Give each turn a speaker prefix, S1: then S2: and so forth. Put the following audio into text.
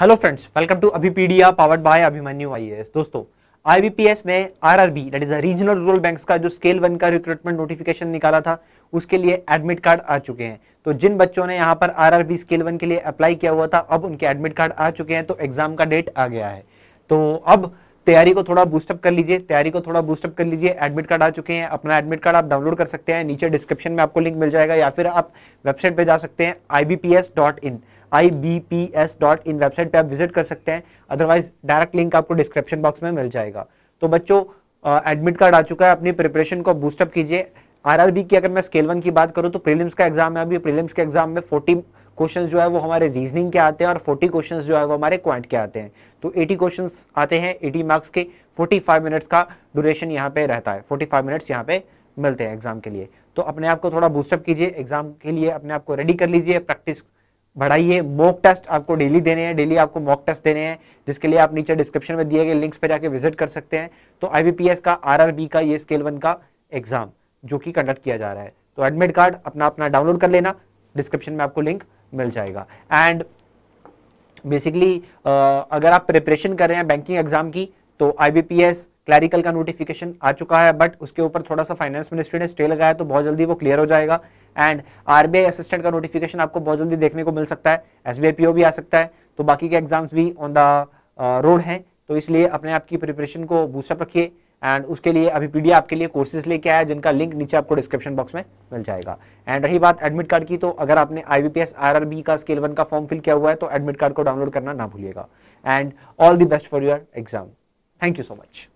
S1: hello friends welcome to Abhipedia powered by Abhimanyu IAS दोस्तों IBPS ने RRB that is regional rural banks का जो scale one का recruitment notification निकाला था उसके लिए एडमिट कार्ड आ चुके हैं तो जिन बच्चों ने यहाँ पर आरआरबी स्केल वन के लिए अप्लाई किया हुआ था अब उनके एडमिट कार्ड आ चुके हैं तो एग्जाम का डेट आ गया है तो अब तैयारी को थोड़ा बूस्टअप कर लीजिए तैयारी को थोड़ा बूस्टअप कर लीजिए एडमिट कार्ड आ चुके हैं अपना एडमिट कार्ड आप डाउनलोड कर सकते हैं नीचे डिस्क्रिप्शन में आपको लिंक मिल जाएगा या फिर आप वेबसाइट पर जा सकते हैं I B P S dot in I B P S dot in website पर आप विजिट कर सकते हैं अदरवाइज डायरेक्ट लिंक आपको डिस्क्रिप्शन बॉक्स में मिल जाएगा तो बच्चों एडमिट कार्ड आ चुका है अपनी प्रिपरेशन को बूस्टअप कीजिए आरआरबी की अगर मैं स्केल वन की बात करूँ तो प्रीलिम्स का एग्जाम है अभी प्रीलिम्स के एग्जाम में फोर्टी क्वेश्चन जो है वो हमारे रीजनिंग के आते हैं और 40 क्वेश्चन जो है वो हमारे क्वांट के आते हैं तो 80 क्वेश्चन आते हैं 80 मार्क्स के 45 मिनट्स का ड्यूरेशन यहाँ पे रहता है 45 मिनट्स यहाँ पे मिलते हैं एग्जाम के लिए तो अपने आप को थोड़ा बूस्टअप कीजिए एग्जाम के लिए अपने आप को रेडी कर लीजिए प्रैक्टिस बढ़ाइए मॉक टेस्ट आपको डेली देने हैं डेली आपको मॉक टेस्ट देने हैं जिसके लिए आप नीचे डिस्क्रिप्शन में दिए गए लिंक्स पर जाके विजिट कर सकते हैं तो आई का आर का ये स्केल वन का एग्जाम जो कि कंडक्ट किया जा रहा है तो एडमिट कार्ड अपना अपना डाउनलोड कर लेना डिस्क्रिप्शन में आपको लिंक मिल जाएगा एंड बेसिकली uh, अगर आप प्रिपरेशन कर रहे हैं बैंकिंग एग्जाम की तो आईबीपीएस क्लैरिकल का नोटिफिकेशन आ चुका है बट उसके ऊपर थोड़ा सा फाइनेंस मिनिस्ट्री ने स्टे लगाया तो बहुत जल्दी वो क्लियर हो जाएगा एंड आरबीआई असिस्टेंट का नोटिफिकेशन आपको बहुत जल्दी देखने को मिल सकता है एस भी आ सकता है तो बाकी के एग्जाम्स भी ऑन द रोड हैं तो इसलिए अपने आप की प्रिपरेशन को बूस्टअप रखिए एंड उसके लिए अभी पी आपके लिए कोर्सेज लेके आया जिनका लिंक नीचे आपको डिस्क्रिप्शन बॉक्स में मिल जाएगा एंड रही बात एडमिट कार्ड की तो अगर आपने आई बी का स्केल वन का फॉर्म फिल किया हुआ है तो एडमिट कार्ड को डाउनलोड करना ना भूलिएगा and all the best for your exam thank you so much